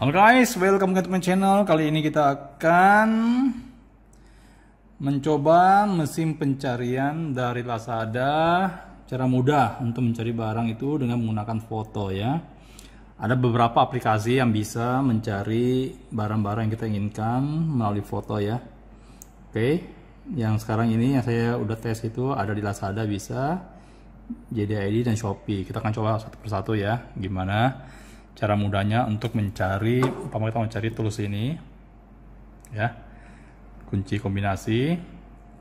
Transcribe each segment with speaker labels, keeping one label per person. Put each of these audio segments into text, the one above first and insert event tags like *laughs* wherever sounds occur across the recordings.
Speaker 1: Halo guys, welcome back to my channel. Kali ini kita akan mencoba mesin pencarian dari Lazada cara mudah untuk mencari barang itu dengan menggunakan foto ya. Ada beberapa aplikasi yang bisa mencari barang-barang yang kita inginkan melalui foto ya. Oke, yang sekarang ini yang saya udah tes itu ada di Lazada bisa, JDID dan Shopee. Kita akan coba satu persatu ya, gimana cara mudahnya untuk mencari umpama kita mencari tools ini ya kunci kombinasi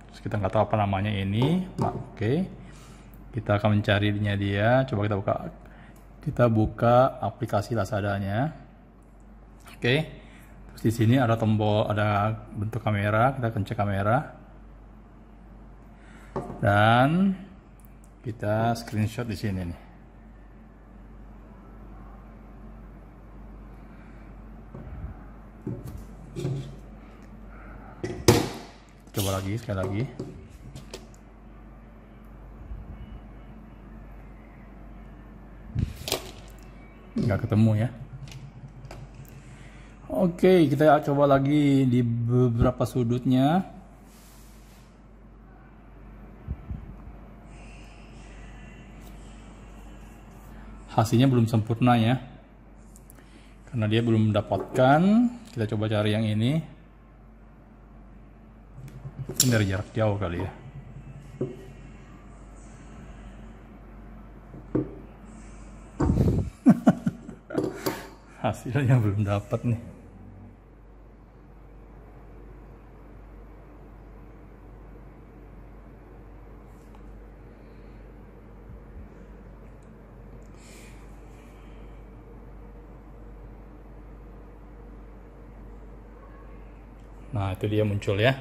Speaker 1: terus kita nggak tahu apa namanya ini nah, oke okay. kita akan mencarinya dia coba kita buka kita buka aplikasi nya oke okay. terus di sini ada tombol ada bentuk kamera kita kencet kamera dan kita screenshot di sini nih coba lagi sekali lagi nggak ketemu ya Oke, kita coba lagi di beberapa sudutnya. Hasilnya belum sempurna ya karena dia belum mendapatkan kita coba cari yang ini ini dari jarak jauh kali ya *laughs* hasilnya belum dapat nih Nah, itu dia muncul ya.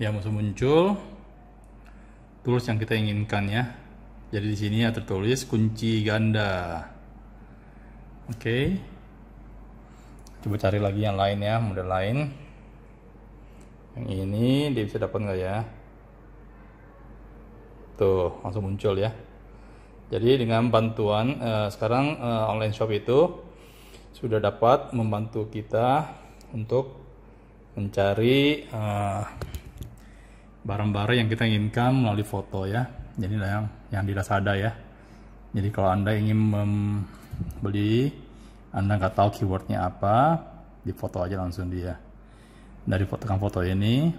Speaker 1: ya musuh muncul tools yang kita inginkan ya. Jadi di sini ya tertulis kunci ganda. Oke. Okay. Coba cari lagi yang lain ya, model lain. Yang ini dia bisa dapat nggak ya? Tuh, langsung muncul ya. Jadi dengan bantuan eh, sekarang eh, online shop itu sudah dapat membantu kita untuk mencari barang eh, barang-barang yang kita inginkan melalui foto ya jadi yang yang tidak Lazada ya jadi kalau anda ingin membeli anda nggak tahu keywordnya apa di foto aja langsung dia dari foto kan foto ini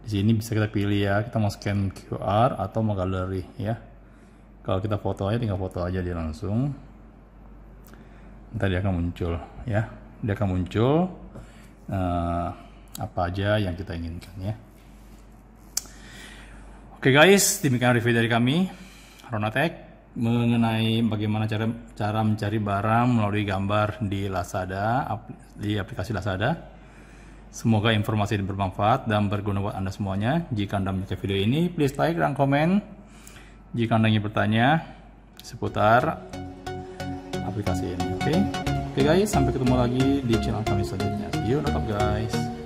Speaker 1: di sini bisa kita pilih ya kita mau scan QR atau mau galeri ya kalau kita foto aja tinggal foto aja dia langsung nanti dia akan muncul ya dia akan muncul uh, apa aja yang kita inginkan ya. Oke guys, demikian review dari kami Ronatek mengenai bagaimana cara cara mencari barang melalui gambar di Lazada di aplikasi Lazada. Semoga informasi ini bermanfaat dan berguna buat Anda semuanya. Jika Anda menyukai video ini, please like dan komen. Jika Anda ingin bertanya seputar aplikasi ini, oke? Okay? Oke okay guys, sampai ketemu lagi di channel kami selanjutnya. See you, up guys.